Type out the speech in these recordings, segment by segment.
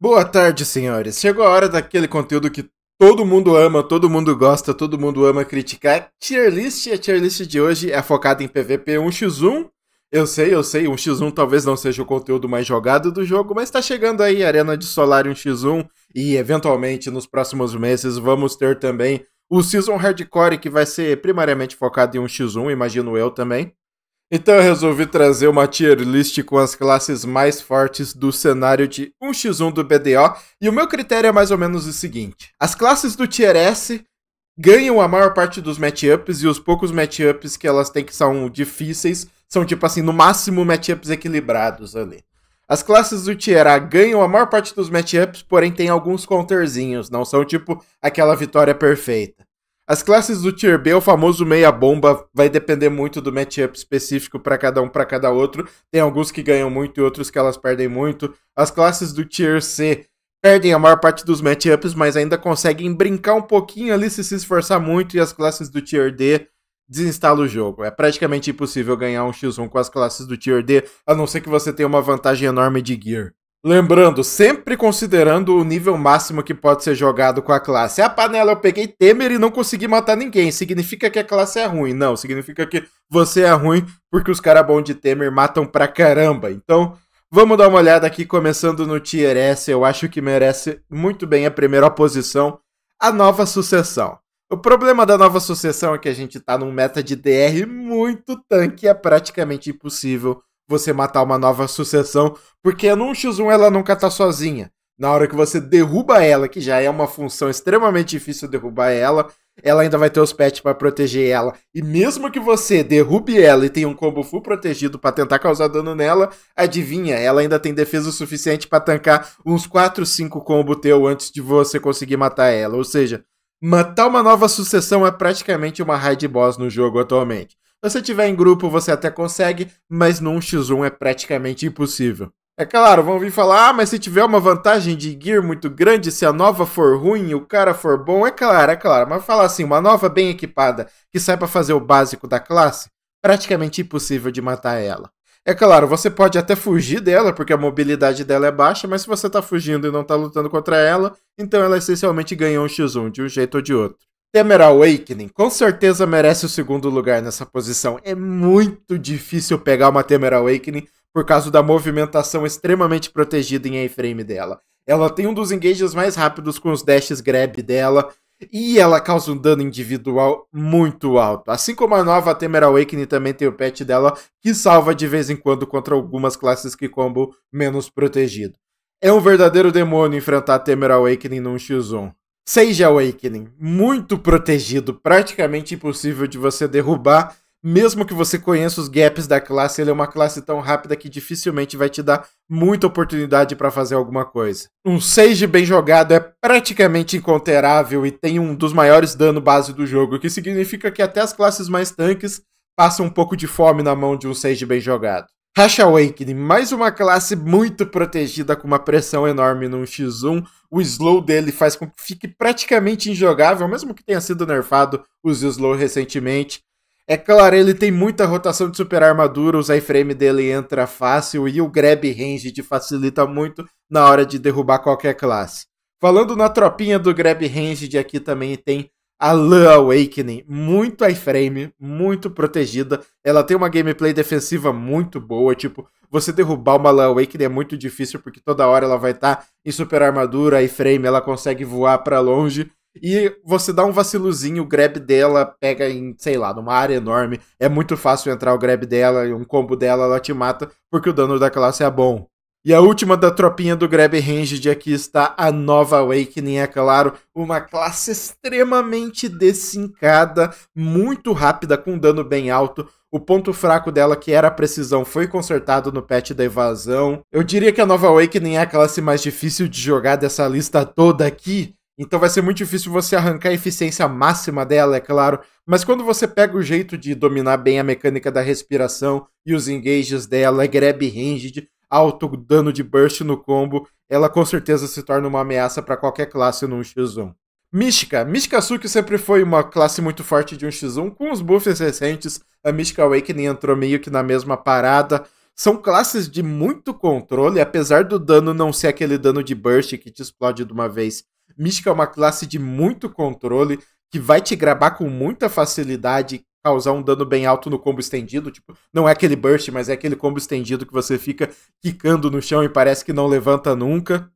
Boa tarde, senhores. Chegou a hora daquele conteúdo que todo mundo ama, todo mundo gosta, todo mundo ama criticar. Tier list, a tier list de hoje é focada em PVP 1x1. Eu sei, eu sei, 1x1 talvez não seja o conteúdo mais jogado do jogo, mas tá chegando aí Arena de Solar 1x1 e eventualmente nos próximos meses vamos ter também o Season Hardcore que vai ser primariamente focado em 1x1, imagino eu também. Então eu resolvi trazer uma tier list com as classes mais fortes do cenário de 1x1 do BDO, e o meu critério é mais ou menos o seguinte: as classes do tier S ganham a maior parte dos matchups e os poucos matchups que elas têm que são difíceis são tipo assim, no máximo matchups equilibrados ali. As classes do Tier A ganham a maior parte dos matchups, porém tem alguns counterzinhos, não são tipo aquela vitória perfeita. As classes do Tier B, o famoso meia-bomba, vai depender muito do matchup específico para cada um, para cada outro. Tem alguns que ganham muito e outros que elas perdem muito. As classes do Tier C perdem a maior parte dos matchups, mas ainda conseguem brincar um pouquinho ali se se esforçar muito. E as classes do Tier D desinstalam o jogo. É praticamente impossível ganhar um X1 com as classes do Tier D, a não ser que você tenha uma vantagem enorme de gear. Lembrando, sempre considerando o nível máximo que pode ser jogado com a classe. A panela eu peguei Temer e não consegui matar ninguém. Significa que a classe é ruim. Não, significa que você é ruim porque os caras bons de Temer matam pra caramba. Então, vamos dar uma olhada aqui, começando no Tier S. Eu acho que merece muito bem a primeira posição, a nova sucessão. O problema da nova sucessão é que a gente tá num meta de DR muito tanque é praticamente impossível você matar uma nova sucessão, porque num X1 ela nunca tá sozinha. Na hora que você derruba ela, que já é uma função extremamente difícil derrubar ela, ela ainda vai ter os pets para proteger ela. E mesmo que você derrube ela e tenha um combo full protegido para tentar causar dano nela, adivinha, ela ainda tem defesa o suficiente para tancar uns 4, 5 combo teu antes de você conseguir matar ela. Ou seja, matar uma nova sucessão é praticamente uma raid boss no jogo atualmente. Se você tiver em grupo, você até consegue, mas num X1 é praticamente impossível. É claro, vão vir falar, ah, mas se tiver uma vantagem de gear muito grande, se a nova for ruim e o cara for bom, é claro, é claro. Mas falar assim, uma nova bem equipada, que sai para fazer o básico da classe, praticamente impossível de matar ela. É claro, você pode até fugir dela, porque a mobilidade dela é baixa, mas se você tá fugindo e não tá lutando contra ela, então ela essencialmente ganhou um X1 de um jeito ou de outro. Temer Awakening com certeza merece o segundo lugar nessa posição. É muito difícil pegar uma Temer Awakening por causa da movimentação extremamente protegida em A-frame dela. Ela tem um dos engages mais rápidos com os dashes grab dela e ela causa um dano individual muito alto. Assim como a nova Temer Awakening também tem o pet dela que salva de vez em quando contra algumas classes que combo menos protegido. É um verdadeiro demônio enfrentar Temer Awakening num X1. Sage Awakening, muito protegido, praticamente impossível de você derrubar. Mesmo que você conheça os gaps da classe, ele é uma classe tão rápida que dificilmente vai te dar muita oportunidade para fazer alguma coisa. Um Sage bem jogado é praticamente inconterável e tem um dos maiores dano base do jogo, o que significa que até as classes mais tanques passam um pouco de fome na mão de um Sage bem jogado. Hash Awakening, mais uma classe muito protegida com uma pressão enorme num X1. O slow dele faz com que fique praticamente injogável, mesmo que tenha sido nerfado os slow recentemente. É claro, ele tem muita rotação de super armadura, os iframe dele entra fácil e o grab range te facilita muito na hora de derrubar qualquer classe. Falando na tropinha do grab range de aqui também tem a Lan Awakening muito iframe, muito protegida. Ela tem uma gameplay defensiva muito boa, tipo, você derrubar uma Lan Awakening é muito difícil porque toda hora ela vai estar tá em super armadura high frame, ela consegue voar para longe. E você dá um vaciluzinho, o grab dela pega em, sei lá, numa área enorme. É muito fácil entrar o grab dela e um combo dela, ela te mata, porque o dano da classe é bom. E a última da tropinha do Grab Range aqui está a nova Awakening, é claro, uma classe extremamente desincada, muito rápida, com dano bem alto. O ponto fraco dela, que era a precisão, foi consertado no patch da evasão. Eu diria que a nova Awakening é a classe mais difícil de jogar dessa lista toda aqui. Então vai ser muito difícil você arrancar a eficiência máxima dela, é claro, mas quando você pega o jeito de dominar bem a mecânica da respiração e os engages dela, grab ranged, alto dano de burst no combo, ela com certeza se torna uma ameaça para qualquer classe no x 1 Mística. Mística Suki sempre foi uma classe muito forte de um x 1 Com os buffs recentes, a Mística Awakening entrou meio que na mesma parada. São classes de muito controle, apesar do dano não ser aquele dano de burst que te explode de uma vez. Mística é uma classe de muito controle, que vai te grabar com muita facilidade, causar um dano bem alto no combo estendido. Tipo, não é aquele burst, mas é aquele combo estendido que você fica quicando no chão e parece que não levanta nunca.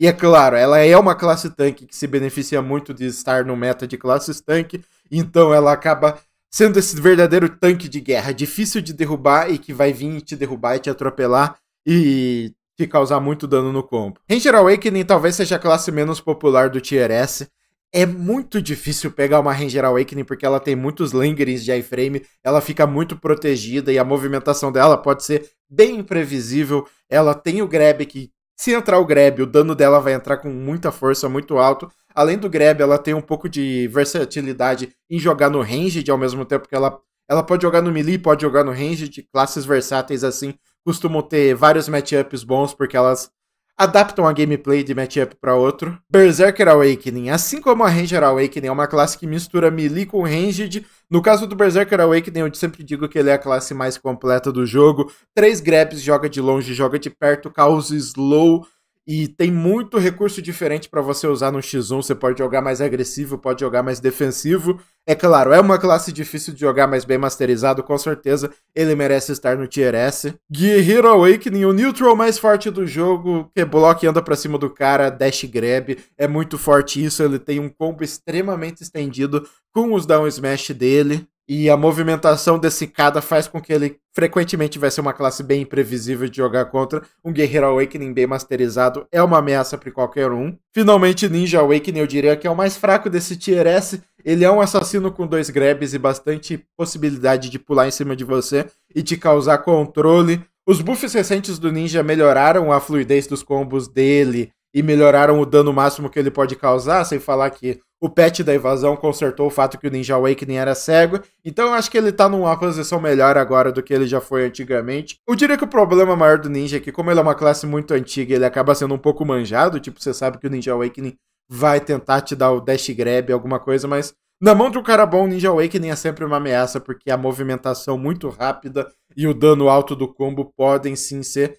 E é claro, ela é uma classe tanque que se beneficia muito de estar no meta de classes tanque, então ela acaba sendo esse verdadeiro tanque de guerra, difícil de derrubar e que vai vir te derrubar e te atropelar e te causar muito dano no combo. Ranger Awakening talvez seja a classe menos popular do Tier S, é muito difícil pegar uma Ranger Awakening porque ela tem muitos lingerings de iframe, ela fica muito protegida e a movimentação dela pode ser bem imprevisível. Ela tem o grab que, se entrar o grab, o dano dela vai entrar com muita força, muito alto. Além do grab, ela tem um pouco de versatilidade em jogar no ranged ao mesmo tempo que ela, ela pode jogar no melee, pode jogar no ranged. Classes versáteis assim costumam ter vários matchups bons porque elas adaptam a gameplay de matchup para outro. Berserker Awakening, assim como a Ranger Awakening, é uma classe que mistura melee com ranged. No caso do Berserker Awakening, eu sempre digo que ele é a classe mais completa do jogo. Três grabs, joga de longe, joga de perto, causa slow e tem muito recurso diferente para você usar no X1. Você pode jogar mais agressivo, pode jogar mais defensivo. É claro, é uma classe difícil de jogar, mas bem masterizado, com certeza. Ele merece estar no Tier S. Guerreiro Awakening, o neutral mais forte do jogo, que block anda para cima do cara, dash grab. É muito forte isso, ele tem um combo extremamente estendido com os down smash dele. E a movimentação desse cada faz com que ele frequentemente vai ser uma classe bem imprevisível de jogar contra. Um Guerreiro Awakening bem masterizado é uma ameaça para qualquer um. Finalmente, Ninja Awakening eu diria que é o mais fraco desse tier S. Ele é um assassino com dois grabs e bastante possibilidade de pular em cima de você e te causar controle. Os buffs recentes do Ninja melhoraram a fluidez dos combos dele e melhoraram o dano máximo que ele pode causar, sem falar que o patch da evasão consertou o fato que o Ninja Awakening era cego, então eu acho que ele tá numa posição melhor agora do que ele já foi antigamente. Eu diria que o problema maior do Ninja é que, como ele é uma classe muito antiga, ele acaba sendo um pouco manjado, tipo, você sabe que o Ninja Awakening vai tentar te dar o dash grab, alguma coisa, mas na mão de um cara bom, o Ninja Awakening é sempre uma ameaça, porque a movimentação muito rápida e o dano alto do combo podem sim ser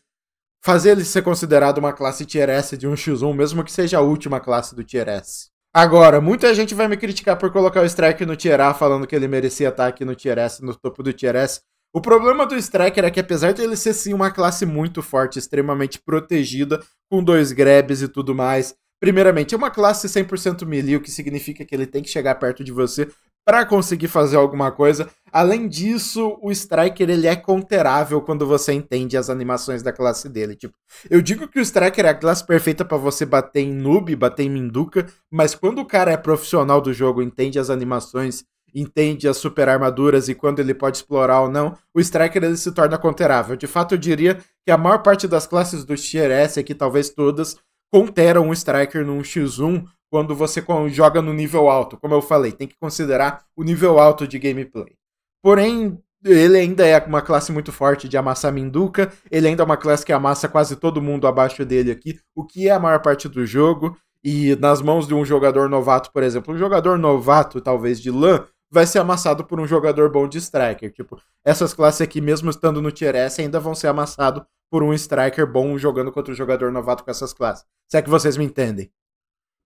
fazer ele ser considerado uma classe tier S de 1x1, mesmo que seja a última classe do tier S. Agora, muita gente vai me criticar por colocar o Striker no Tier A, falando que ele merecia estar aqui no Tier S, no topo do Tier S. O problema do Striker é que, apesar de ele ser sim uma classe muito forte, extremamente protegida, com dois grabs e tudo mais, primeiramente, é uma classe 100% melee, o que significa que ele tem que chegar perto de você para conseguir fazer alguma coisa. Além disso, o Striker ele é counterável quando você entende as animações da classe dele. Tipo, eu digo que o Striker é a classe perfeita para você bater em noob, bater em minduca, mas quando o cara é profissional do jogo, entende as animações, entende as super armaduras e quando ele pode explorar ou não, o Striker ele se torna counterável. De fato, eu diria que a maior parte das classes do Tier S, aqui talvez todas, conteram o Striker num X1 quando você joga no nível alto. Como eu falei, tem que considerar o nível alto de gameplay. Porém, ele ainda é uma classe muito forte de amassar Minduca, ele ainda é uma classe que amassa quase todo mundo abaixo dele aqui, o que é a maior parte do jogo. E nas mãos de um jogador novato, por exemplo, um jogador novato, talvez de LAN, vai ser amassado por um jogador bom de Striker. Tipo, essas classes aqui, mesmo estando no Tier S, ainda vão ser amassado por um Striker bom jogando contra um jogador novato com essas classes. Se é que vocês me entendem.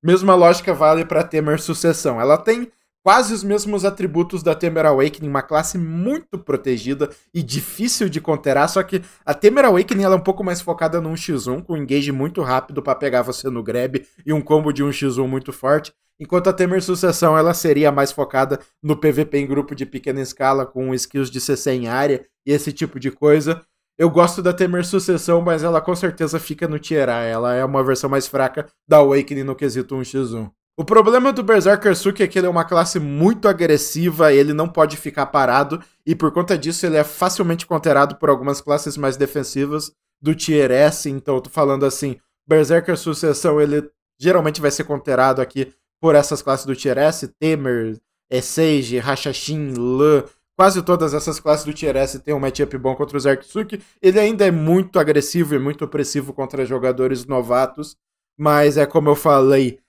Mesma lógica vale para Temer Sucessão. Ela tem quase os mesmos atributos da Temer Awakening, uma classe muito protegida e difícil de conterar, só que a Temer Awakening ela é um pouco mais focada num x1, com um engage muito rápido para pegar você no grab e um combo de um x1 muito forte, enquanto a Temer Sucessão ela seria mais focada no PVP em grupo de pequena escala, com skills de CC em área e esse tipo de coisa. Eu gosto da Temer Sucessão, mas ela com certeza fica no tier A. Ela é uma versão mais fraca da Awakening no quesito 1x1. O problema do Berserker Suki é que ele é uma classe muito agressiva, ele não pode ficar parado, e por conta disso ele é facilmente conterado por algumas classes mais defensivas do Tier S, assim. então eu tô falando assim, Berserker Sucessão, ele geralmente vai ser conterado aqui por essas classes do Tier S, Temer, Sage, Rachashin, Lan, quase todas essas classes do Tier S têm um matchup bom contra o Zarksuki. Ele ainda é muito agressivo e muito opressivo contra jogadores novatos, mas é como eu falei.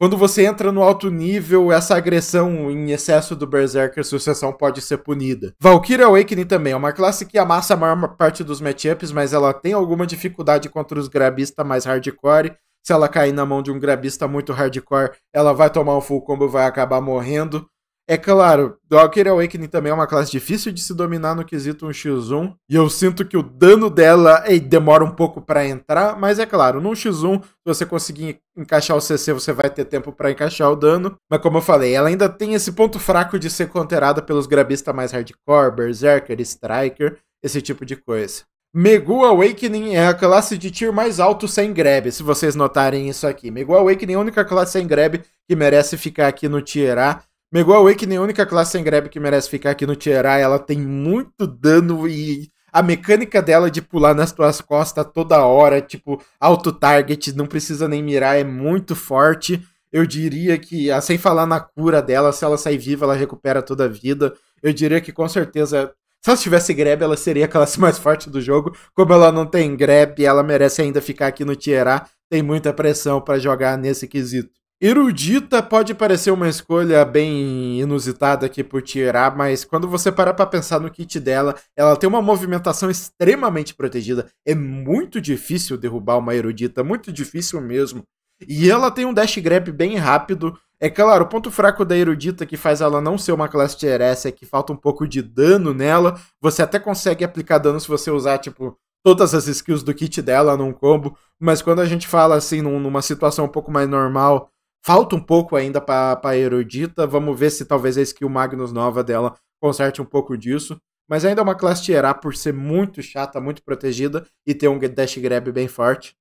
Quando você entra no alto nível, essa agressão em excesso do Berserker Sucessão pode ser punida. Valkyrie Awakening também é uma classe que amassa a maior parte dos matchups, mas ela tem alguma dificuldade contra os grabistas mais hardcore. Se ela cair na mão de um grabista muito hardcore, ela vai tomar um full combo e vai acabar morrendo. É claro, Docker Awakening também é uma classe difícil de se dominar no quesito 1x1, e eu sinto que o dano dela ei, demora um pouco para entrar, mas é claro, no x 1 se você conseguir encaixar o CC, você vai ter tempo para encaixar o dano, mas como eu falei, ela ainda tem esse ponto fraco de ser counterada pelos grabistas mais hardcore, Berserker, Striker, esse tipo de coisa. Megu Awakening é a classe de tier mais alto sem grab, se vocês notarem isso aqui. Megu Awakening é a única classe sem grab que merece ficar aqui no tier A, Megua Awakening, a única classe sem grab que merece ficar aqui no Tierra. ela tem muito dano e a mecânica dela de pular nas tuas costas toda hora, tipo, auto-target, não precisa nem mirar, é muito forte. Eu diria que, ah, sem falar na cura dela, se ela sair viva, ela recupera toda a vida. Eu diria que com certeza se ela tivesse grab, ela seria a classe mais forte do jogo. Como ela não tem grab, ela merece ainda ficar aqui no Tierra. Tem muita pressão para jogar nesse quesito. Erudita pode parecer uma escolha bem inusitada aqui por tirar, mas quando você parar para pensar no kit dela, ela tem uma movimentação extremamente protegida. É muito difícil derrubar uma erudita, muito difícil mesmo. E ela tem um dash grab bem rápido. É claro, o ponto fraco da erudita que faz ela não ser uma classe de RS é que falta um pouco de dano nela. Você até consegue aplicar dano se você usar, tipo, todas as skills do kit dela num combo, mas quando a gente fala assim num, numa situação um pouco mais normal, falta um pouco ainda para a Erudita. Vamos ver se talvez a skill Magnus nova dela conserte um pouco disso. Mas ainda é uma classe de Herá por ser muito chata, muito protegida e ter um dash grab bem forte.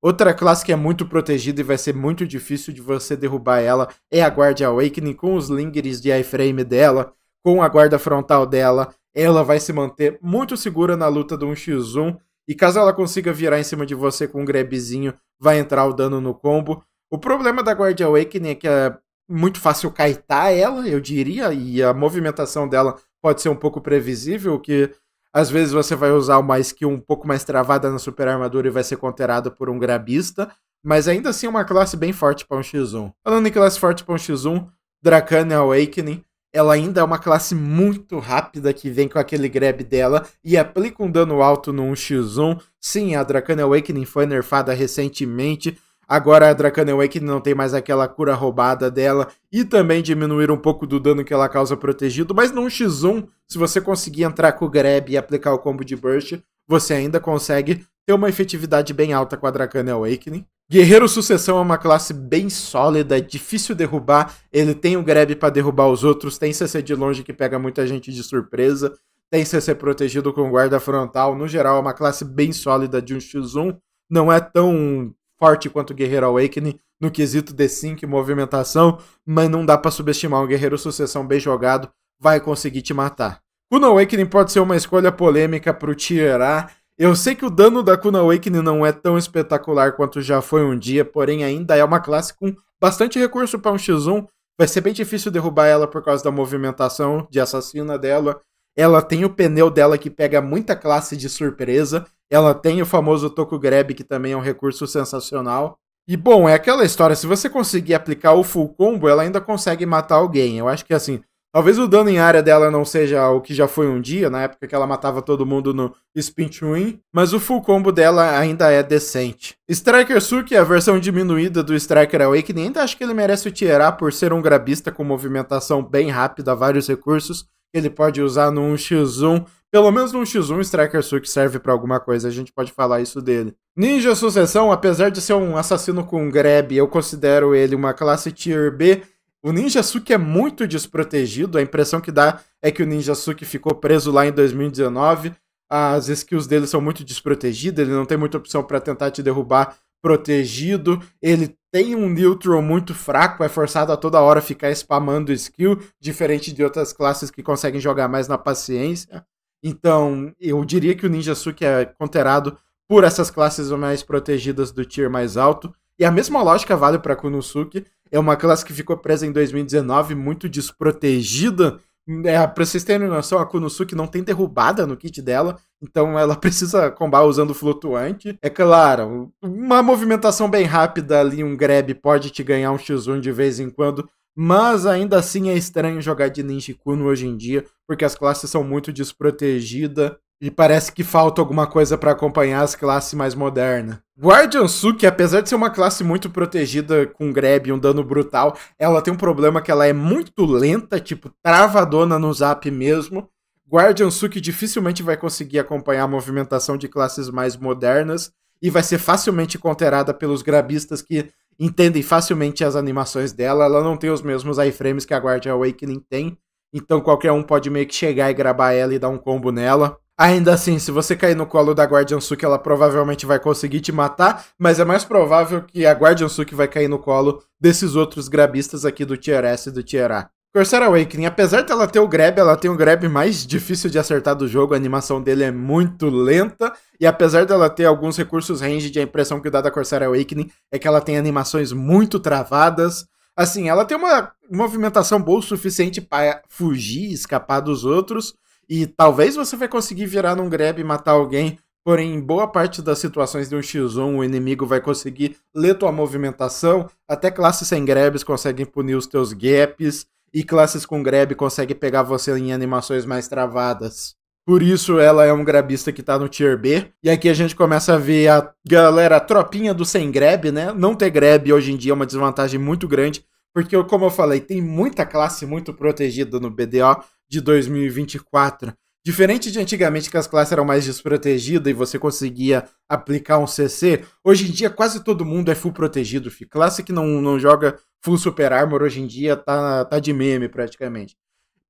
Outra classe que é muito protegida e vai ser muito difícil de você derrubar ela é a Guardia Awakening, com os lingers de iframe dela, com a guarda frontal dela. Ela vai se manter muito segura na luta do 1x1. E caso ela consiga virar em cima de você com um grabzinho, vai entrar o dano no combo. O problema da Guardia Awakening é que é muito fácil kaitar ela, eu diria, e a movimentação dela pode ser um pouco previsível, que às vezes você vai usar uma skill um pouco mais travada na super armadura e vai ser conterada por um grabista, mas ainda assim é uma classe bem forte para um X1. Falando em classe forte para um X1, Dracane Awakening, ela ainda é uma classe muito rápida que vem com aquele grab dela e aplica um dano alto no x 1 Sim, a Dracane Awakening foi nerfada recentemente, Agora a Dracana Awakening é não tem mais aquela cura roubada dela e também diminuir um pouco do dano que ela causa protegido, mas num X1, se você conseguir entrar com o grab e aplicar o combo de burst, você ainda consegue ter uma efetividade bem alta com a Dracana Awakening. Guerreiro Sucessão é uma classe bem sólida, é difícil derrubar, ele tem o grab para derrubar os outros, tem CC de longe que pega muita gente de surpresa, tem CC protegido com guarda frontal, no geral é uma classe bem sólida de um X1, não é tão forte quanto o Guerreiro Awakening no quesito de sync e movimentação, mas não dá para subestimar um Guerreiro Sucessão bem jogado, vai conseguir te matar. Kuna Awakening pode ser uma escolha polêmica pro Tierá. Eu sei que o dano da Kuna Awakening não é tão espetacular quanto já foi um dia, porém ainda é uma classe com bastante recurso para um X1. Vai ser bem difícil derrubar ela por causa da movimentação de assassina dela ela tem o pneu dela que pega muita classe de surpresa, ela tem o famoso toco grab, que também é um recurso sensacional. E bom, é aquela história, se você conseguir aplicar o full combo, ela ainda consegue matar alguém. Eu acho que assim, talvez o dano em área dela não seja o que já foi um dia, na época que ela matava todo mundo no Spin to mas o full combo dela ainda é decente. Striker Suki, a versão diminuída do Striker Awakening, ainda acho que ele merece o tirar por ser um grabista com movimentação bem rápida, vários recursos, ele pode usar num X1. Pelo menos num X1, Striker Suk serve para alguma coisa, a gente pode falar isso dele. Ninja Sucessão, apesar de ser um assassino com grab, eu considero ele uma classe Tier B. O Ninja Suki é muito desprotegido, a impressão que dá é que o Ninja Suki ficou preso lá em 2019. As skills dele são muito desprotegidas, ele não tem muita opção para tentar te derrubar protegido. Ele tem um neutral muito fraco, é forçado a toda hora ficar spamando skill, diferente de outras classes que conseguem jogar mais na paciência. Então, eu diria que o Ninja Suki é conterado por essas classes mais protegidas do tier mais alto. E a mesma lógica vale para Kunosuke. É uma classe que ficou presa em 2019, muito desprotegida é, pra vocês terem noção, a Kunosuke não tem derrubada no kit dela, então ela precisa combar usando o flutuante. É claro, uma movimentação bem rápida ali, um grab pode te ganhar um X1 de vez em quando, mas ainda assim é estranho jogar de Ninja Kuno hoje em dia, porque as classes são muito desprotegidas e parece que falta alguma coisa para acompanhar as classes mais modernas. Guardian Suki, apesar de ser uma classe muito protegida com grab e um dano brutal, ela tem um problema que ela é muito lenta, tipo travadona no zap mesmo. Guardian Suki dificilmente vai conseguir acompanhar a movimentação de classes mais modernas e vai ser facilmente conterada pelos grabistas que entendem facilmente as animações dela. Ela não tem os mesmos iframes que a Guardian Awakening tem, então qualquer um pode meio que chegar e gravar ela e dar um combo nela. Ainda assim, se você cair no colo da Guardian Suki, ela provavelmente vai conseguir te matar, mas é mais provável que a Guardian Suki vai cair no colo desses outros grabistas aqui do Tier S e do Tier A. Corsair Awakening, apesar dela ter o grab, ela tem um grab mais difícil de acertar do jogo, a animação dele é muito lenta, e apesar dela ter alguns recursos range a impressão que dá da Corsair Awakening é que ela tem animações muito travadas. Assim, ela tem uma movimentação boa o suficiente para fugir, escapar dos outros, e talvez você vai conseguir virar num grab e matar alguém, porém, em boa parte das situações de um X1, o inimigo vai conseguir ler tua movimentação. Até classes sem grabs conseguem punir os teus gaps, e classes com grab conseguem pegar você em animações mais travadas. Por isso ela é um grabista que tá no tier B. E aqui a gente começa a ver a galera, a tropinha do sem grab, né? Não ter grab hoje em dia é uma desvantagem muito grande, porque como eu falei, tem muita classe muito protegida no BDO, de 2024. Diferente de antigamente que as classes eram mais desprotegidas e você conseguia aplicar um CC, hoje em dia quase todo mundo é full protegido. Fi. Classe que não, não joga full super armor hoje em dia tá, tá de meme praticamente.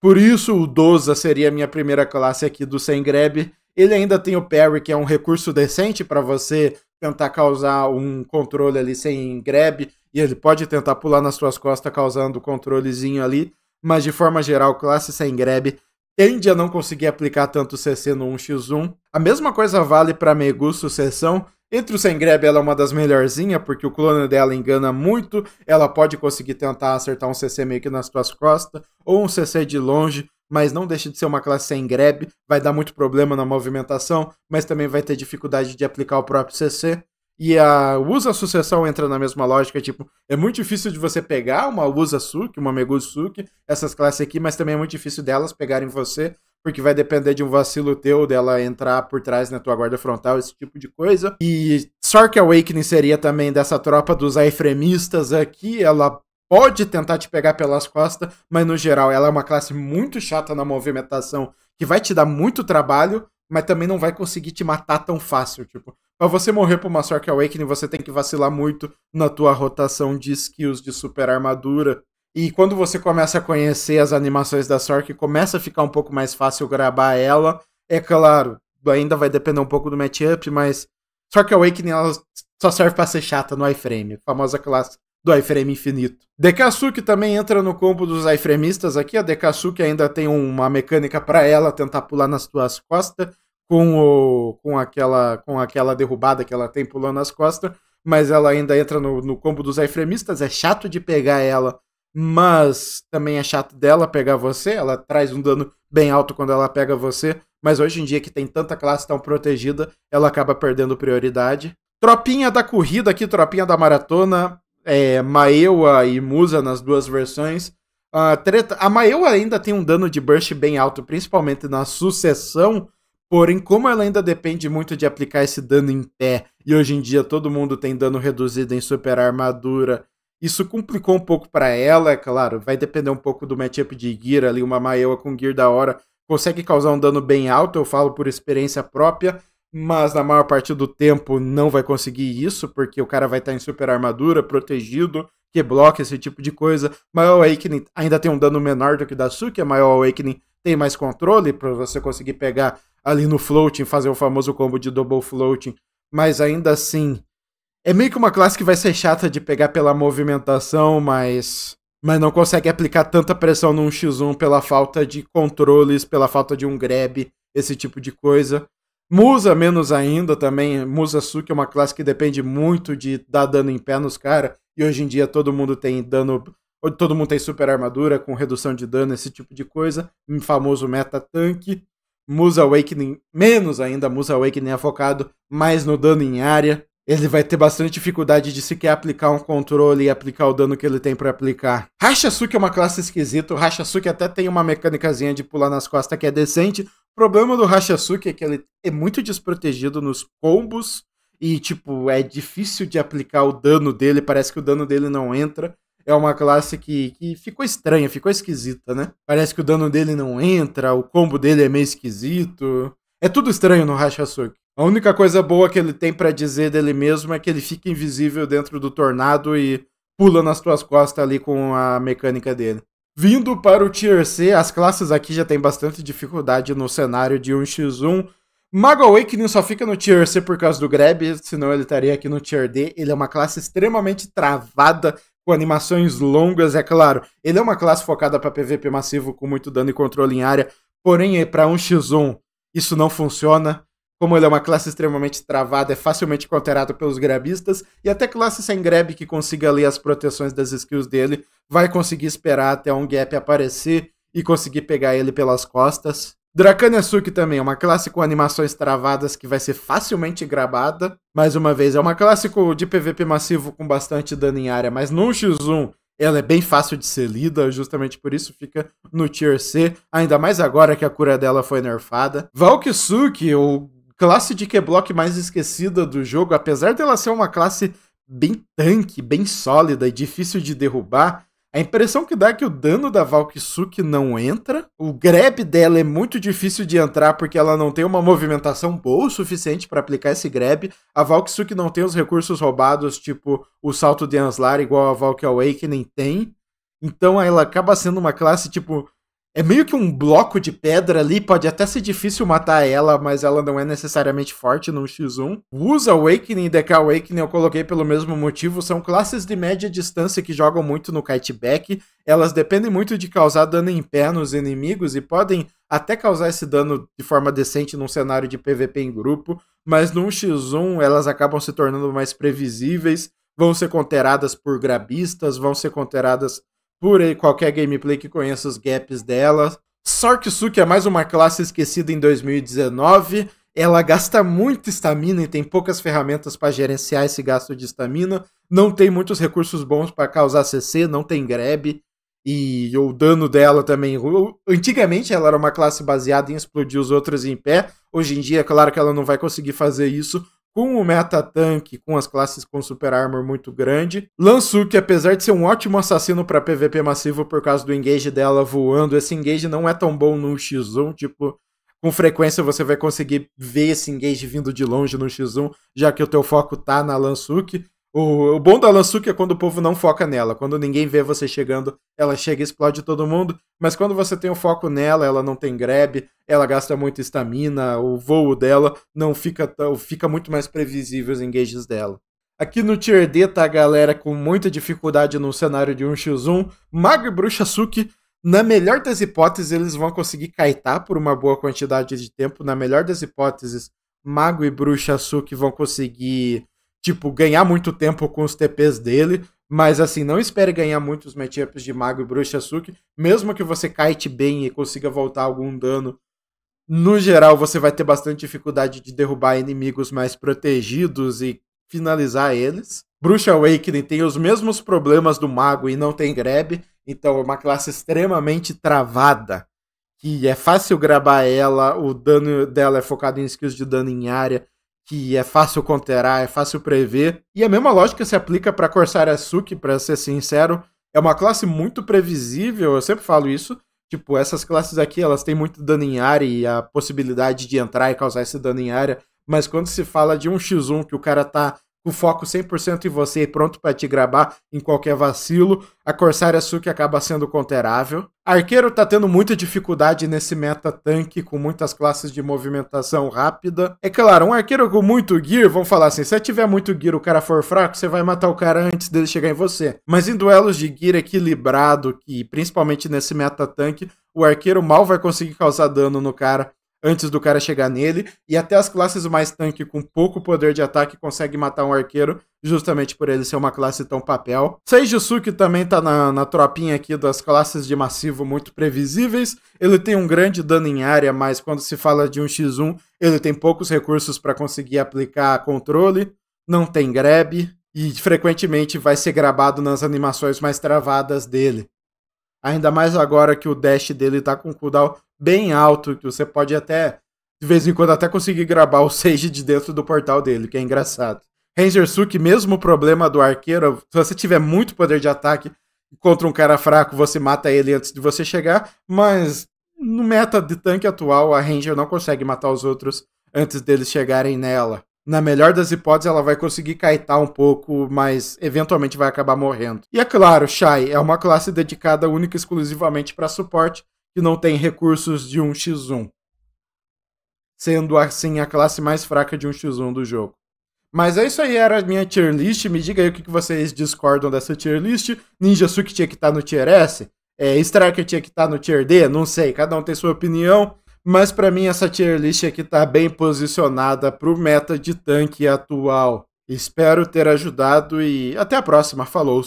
Por isso o Doza seria a minha primeira classe aqui do Sem Grab. Ele ainda tem o Parry, que é um recurso decente para você tentar causar um controle ali sem grab, e ele pode tentar pular nas suas costas causando controlezinho ali mas de forma geral, classe sem grab tende a não conseguir aplicar tanto CC no 1x1. A mesma coisa vale para Megu Sucessão. Entre o sem grab ela é uma das melhorzinhas, porque o clone dela engana muito, ela pode conseguir tentar acertar um CC meio que nas suas costas, ou um CC de longe, mas não deixa de ser uma classe sem grab, vai dar muito problema na movimentação, mas também vai ter dificuldade de aplicar o próprio CC e a Usa Sucessão entra na mesma lógica, tipo, é muito difícil de você pegar uma Usa Suki, uma megu suki essas classes aqui, mas também é muito difícil delas pegarem você, porque vai depender de um vacilo teu dela entrar por trás na tua guarda frontal, esse tipo de coisa. E Sork Awakening seria também dessa tropa dos aifremistas aqui, ela pode tentar te pegar pelas costas, mas no geral ela é uma classe muito chata na movimentação, que vai te dar muito trabalho, mas também não vai conseguir te matar tão fácil, tipo Pra você morrer pro Masterk Awakening, você tem que vacilar muito na tua rotação de skills de super armadura. E quando você começa a conhecer as animações da Sork, começa a ficar um pouco mais fácil gravar ela. É claro, ainda vai depender um pouco do matchup, mas Sork Awakening ela só serve para ser chata no iframe, famosa classe do iframe infinito. Dekasuke também entra no combo dos iframeistas aqui. A Dekasuke ainda tem uma mecânica para ela tentar pular nas tuas costas com, o, com, aquela, com aquela derrubada que ela tem pulando nas costas, mas ela ainda entra no, no combo dos efremistas. É chato de pegar ela, mas também é chato dela pegar você. Ela traz um dano bem alto quando ela pega você, mas hoje em dia que tem tanta classe tão protegida, ela acaba perdendo prioridade. Tropinha da corrida aqui, tropinha da maratona, é, Maewa e Musa nas duas versões. A, ah, treta, a Maewa ainda tem um dano de burst bem alto, principalmente na sucessão, Porém, como ela ainda depende muito de aplicar esse dano em pé, e hoje em dia todo mundo tem dano reduzido em super armadura, isso complicou um pouco para ela, é claro, vai depender um pouco do matchup de Gear ali, uma Maewa com Gear da hora, consegue causar um dano bem alto, eu falo por experiência própria, mas na maior parte do tempo não vai conseguir isso, porque o cara vai estar tá em super armadura, protegido, que bloca esse tipo de coisa. Maior Awakening ainda tem um dano menor do que o da Suki, a Maior Awakening tem mais controle para você conseguir pegar ali no floating, fazer o famoso combo de double floating, mas ainda assim é meio que uma classe que vai ser chata de pegar pela movimentação, mas mas não consegue aplicar tanta pressão num X1 pela falta de controles, pela falta de um grab, esse tipo de coisa. Musa, menos ainda também. Musa Suki é uma classe que depende muito de dar dano em pé nos caras. E hoje em dia todo mundo tem dano. Todo mundo tem super armadura com redução de dano, esse tipo de coisa. Um famoso meta tanque. Musa Awakening, menos ainda. Musa Awakening é focado mais no dano em área. Ele vai ter bastante dificuldade de sequer aplicar um controle e aplicar o dano que ele tem para aplicar. Hashasuki é uma classe esquisita. O Hashasuki até tem uma mecânicazinha de pular nas costas que é decente, problema do Hashasuki é que ele é muito desprotegido nos combos e, tipo, é difícil de aplicar o dano dele, parece que o dano dele não entra. É uma classe que, que ficou estranha, ficou esquisita, né? Parece que o dano dele não entra, o combo dele é meio esquisito. É tudo estranho no Hashasuki. A única coisa boa que ele tem para dizer dele mesmo é que ele fica invisível dentro do tornado e pula nas tuas costas ali com a mecânica dele. Vindo para o Tier C, as classes aqui já tem bastante dificuldade no cenário de 1x1. Mago Awakening só fica no Tier C por causa do Grab, senão ele estaria aqui no Tier D. Ele é uma classe extremamente travada, com animações longas, é claro. Ele é uma classe focada para PVP massivo, com muito dano e controle em área, porém é para 1x1 isso não funciona. Como ele é uma classe extremamente travada, é facilmente counterado pelos grabistas, e até classe sem grab que consiga ler as proteções das skills dele vai conseguir esperar até um gap aparecer e conseguir pegar ele pelas costas. Drakanyasuke também é uma classe com animações travadas que vai ser facilmente grabada. Mais uma vez, é uma classe de PVP massivo com bastante dano em área, mas num X1 ela é bem fácil de ser lida, justamente por isso fica no Tier C, ainda mais agora que a cura dela foi nerfada. Valkysuke, o classe de Keblock mais esquecida do jogo, apesar dela ser uma classe bem tanque, bem sólida e difícil de derrubar, a impressão que dá é que o dano da Valkyrie não entra, o grab dela é muito difícil de entrar porque ela não tem uma movimentação boa o suficiente para aplicar esse grab, a Valkyrie não tem os recursos roubados, tipo o salto de Anslar igual a Valk Awakening tem, então ela acaba sendo uma classe tipo é meio que um bloco de pedra ali, pode até ser difícil matar ela, mas ela não é necessariamente forte num X1. Usa Awakening e Deca Awakening eu coloquei pelo mesmo motivo, são classes de média distância que jogam muito no kiteback, elas dependem muito de causar dano em pé nos inimigos e podem até causar esse dano de forma decente num cenário de PVP em grupo, mas num X1 elas acabam se tornando mais previsíveis, vão ser conteradas por grabistas, vão ser conteradas por qualquer gameplay que conheça os gaps dela. Sorksuki é mais uma classe esquecida em 2019. Ela gasta muita estamina e tem poucas ferramentas para gerenciar esse gasto de estamina. Não tem muitos recursos bons para causar CC, não tem grab. E o dano dela também. Antigamente ela era uma classe baseada em explodir os outros em pé. Hoje em dia, é claro que ela não vai conseguir fazer isso, com o meta tanque, com as classes com super armor muito grande. Lansu, apesar de ser um ótimo assassino para PVP massivo por causa do engage dela voando, esse engage não é tão bom no X1, tipo, com frequência você vai conseguir ver esse engage vindo de longe no X1, já que o teu foco tá na Lansuke. O, o bom da Lansuki é quando o povo não foca nela. Quando ninguém vê você chegando, ela chega e explode todo mundo. Mas quando você tem o um foco nela, ela não tem grab, ela gasta muita estamina, o voo dela não fica tão, fica muito mais previsível os engages dela. Aqui no Tier D tá a galera com muita dificuldade no cenário de 1x1. Mago e Bruxa Suki, na melhor das hipóteses, eles vão conseguir kaitar por uma boa quantidade de tempo. Na melhor das hipóteses, Mago e Bruxa Suki vão conseguir tipo, ganhar muito tempo com os TPs dele. Mas assim, não espere ganhar muitos matchups de Mago e Bruxa Suki. Mesmo que você kite bem e consiga voltar algum dano, no geral você vai ter bastante dificuldade de derrubar inimigos mais protegidos e finalizar eles. Bruxa Awakening tem os mesmos problemas do Mago e não tem grab, então é uma classe extremamente travada. Que é fácil gravar ela, o dano dela é focado em skills de dano em área, que é fácil conterar, é fácil prever. E a mesma lógica se aplica para Corsair Suki, para ser sincero, é uma classe muito previsível, eu sempre falo isso. Tipo, essas classes aqui, elas têm muito dano em área e a possibilidade de entrar e causar esse dano em área, mas quando se fala de um x1 que o cara tá o foco 100% em você e pronto para te gravar em qualquer vacilo. A Corsária Suki acaba sendo conterável. Arqueiro tá tendo muita dificuldade nesse meta tanque, com muitas classes de movimentação rápida. É claro, um arqueiro com muito gear, vão falar assim, se você tiver muito gear o cara for fraco, você vai matar o cara antes dele chegar em você. Mas em duelos de gear equilibrado, que principalmente nesse meta tanque, o arqueiro mal vai conseguir causar dano no cara antes do cara chegar nele, e até as classes mais tanque com pouco poder de ataque conseguem matar um arqueiro, justamente por ele ser uma classe tão papel. Seijutsuki também tá na, na tropinha aqui das classes de massivo muito previsíveis, ele tem um grande dano em área, mas quando se fala de um x1, ele tem poucos recursos para conseguir aplicar controle, não tem grab, e frequentemente vai ser gravado nas animações mais travadas dele. Ainda mais agora que o dash dele tá com cooldown bem alto, que você pode até, de vez em quando, até conseguir gravar o Sage de dentro do portal dele, que é engraçado. Ranger Suki, mesmo o problema do arqueiro, se você tiver muito poder de ataque contra um cara fraco, você mata ele antes de você chegar, mas no meta de tanque atual, a Ranger não consegue matar os outros antes deles chegarem nela. Na melhor das hipóteses, ela vai conseguir kaitar um pouco, mas eventualmente vai acabar morrendo. E é claro, Shai é uma classe dedicada única e exclusivamente para suporte, que não tem recursos de 1x1. Sendo assim a classe mais fraca de 1x1 do jogo. Mas é isso aí, era a minha tier list. Me diga aí o que vocês discordam dessa tier list. Ninja Suki tinha que estar tá no tier S? É, Striker tinha que estar tá no tier D? Não sei, cada um tem sua opinião. Mas para mim essa tier list aqui tá bem posicionada pro meta de tanque atual. Espero ter ajudado e até a próxima. Falou!